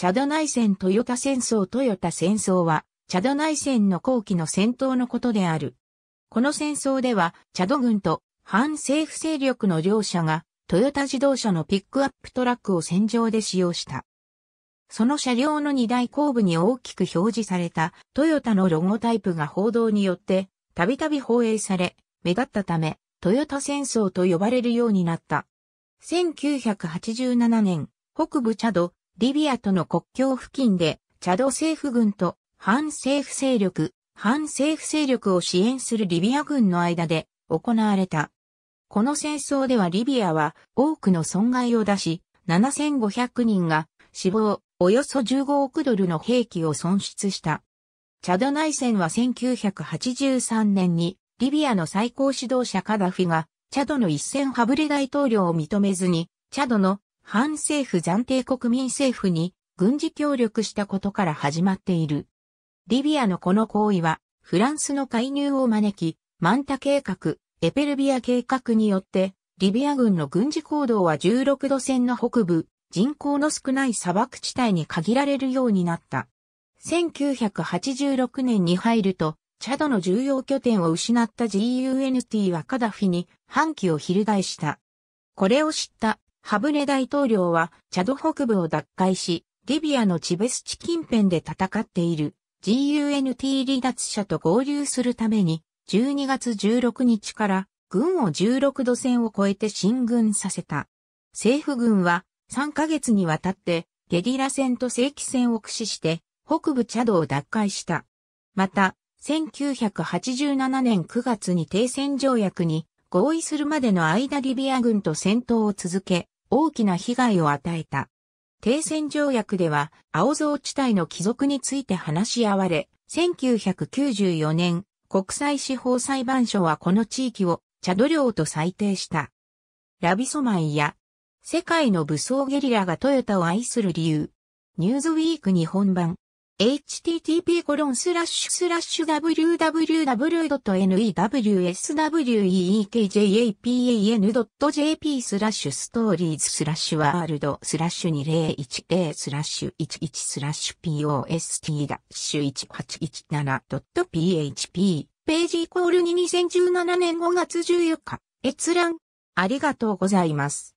チャド内戦トヨタ戦争トヨタ戦争は、チャド内戦の後期の戦闘のことである。この戦争では、チャド軍と反政府勢力の両者が、トヨタ自動車のピックアップトラックを戦場で使用した。その車両の荷台後部に大きく表示されたトヨタのロゴタイプが報道によってたびたび放映され、目立ったため、トヨタ戦争と呼ばれるようになった。1987年、北部チャド、リビアとの国境付近で、チャド政府軍と反政府勢力、反政府勢力を支援するリビア軍の間で行われた。この戦争ではリビアは多くの損害を出し、7500人が死亡、およそ15億ドルの兵器を損失した。チャド内戦は1983年にリビアの最高指導者カダフィがチャドの一戦ハブレ大統領を認めずにチャドの反政府暫定国民政府に軍事協力したことから始まっている。リビアのこの行為は、フランスの介入を招き、マンタ計画、エペルビア計画によって、リビア軍の軍事行動は16度線の北部、人口の少ない砂漠地帯に限られるようになった。1986年に入ると、チャドの重要拠点を失った GUNT はカダフィに反旗を翻した。これを知ったハブレ大統領は、チャド北部を奪回し、リビアのチベス地近辺で戦っている GUNT 離脱者と合流するために、12月16日から軍を16度線を超えて進軍させた。政府軍は3ヶ月にわたってゲリラ戦と正規戦を駆使して北部チャドを奪回した。また、1987年9月に停戦条約に合意するまでの間リビア軍と戦闘を続け、大きな被害を与えた。停戦条約では、青蔵地帯の帰属について話し合われ、1994年、国際司法裁判所はこの地域をチャド領と裁定した。ラビソマイや、世界の武装ゲリラがトヨタを愛する理由、ニューズウィーク日本版、h t t p w w w n e w s w e k j a p a n j p スラッシュストーリーズスラッシュワールドスラッシュ2010スラッシュ11スラッシュ post ダッシュ 1817.php ページイコールに2017年5月14日閲覧ありがとうございます。